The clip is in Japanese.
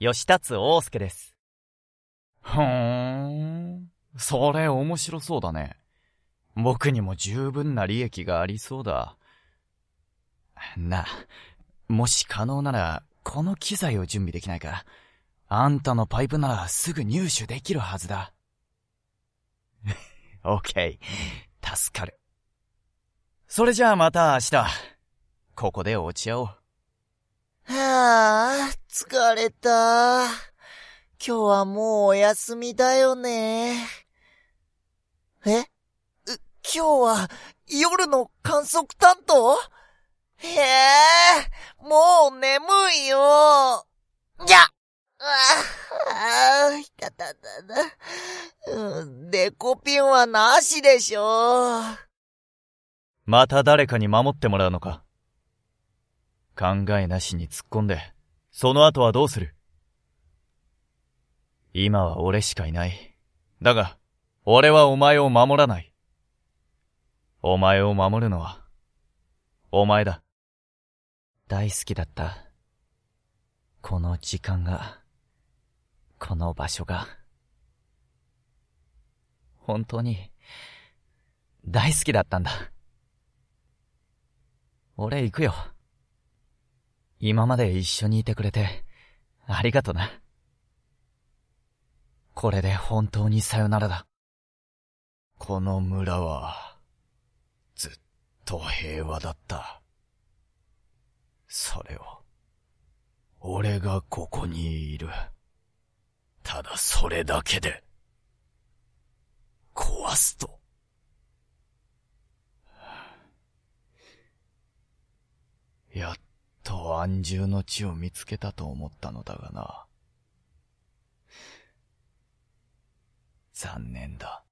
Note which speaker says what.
Speaker 1: 吉達大介です。ふーん。それ面白そうだね。僕にも十分な利益がありそうだ。な、もし可能なら、この機材を準備できないか。あんたのパイプならすぐ入手できるはずだ。オッケー。助かる。それじゃあまた明日。ここで落
Speaker 2: ち合おう。はあ、疲れた。今日はもうお休みだよね。え今日は夜の観測担当へえ、もう眠いよ。じゃああ、たたたた。うん、デコピンはなしでしょ。
Speaker 1: また誰かに守ってもらうのか考えなしに突っ込んで、その後はどうする今は俺しかいない。だが、俺はお前を守らない。お前を守るのは、お前だ。大好きだった。この時間が、この場所が。本当に、大好きだったんだ。俺行くよ。今まで一緒にいてくれて、ありがとな。これで本当にさよならだ。この村は、ずっと平和だった。それを、俺がここにいる。ただそれだけで。安住の地を見つけたと思ったのだがな。残念だ。